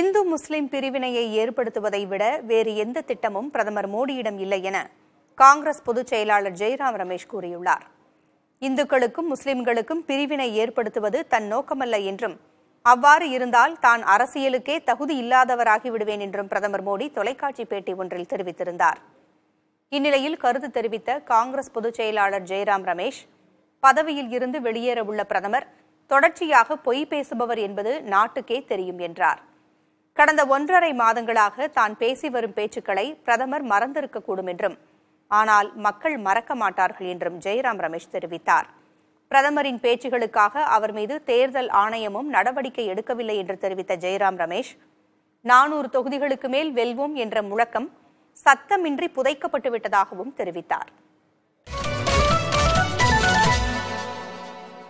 இந்து முஸ்லிம் பிரிவினையை ஏற்படுத்துவதை விட வேறு எந்த திட்டமும் பிரதமர் மோடியிடம் இல்லை என காங்கிரஸ் பொதுச் செயலாளர் ஜெய்ராம் ரமேஷ் கூறியுள்ளார் இந்துக்களுக்கும் முஸ்லிம்களுக்கும் பிரிவினை ஏற்படுத்துவது தன் நோக்கமல்ல என்றும் அவ்வாறு இருந்தால் தான் அரசியலுக்கே தகுதி இல்லாதவராகிவிடுவேன் என்றும் பிரதமர் மோடி தொலைக்காட்சி பேட்டி ஒன்றில் தெரிவித்திருந்தார் இந்நிலையில் கருத்து தெரிவித்த காங்கிரஸ் பொதுச் செயலாளர் ஜெய்ராம் ரமேஷ் பதவியில் இருந்து வெளியேறவுள்ள பிரதமர் தொடர்ச்சியாக பொய் பேசுபவர் என்பது நாட்டுக்கே தெரியும் என்றார் கடந்த ஒன்றரை மாதங்களாக தான் பேசி வரும் பேச்சுக்களை பிரதமர் மறந்திருக்கக்கூடும் என்றும் ஆனால் மக்கள் மறக்க மாட்டார்கள் என்றும் ஜெயராம் ரமேஷ் தெரிவித்தார் பிரதமரின் பேச்சுகளுக்காக அவர் மீது தேர்தல் ஆணையமும் நடவடிக்கை எடுக்கவில்லை என்று தெரிவித்த ஜெயராம் ரமேஷ் நானூறு தொகுதிகளுக்கு மேல் வெல்வோம் என்ற முழக்கம் சத்தமின்றி புதைக்கப்பட்டுவிட்டதாகவும் தெரிவித்தார்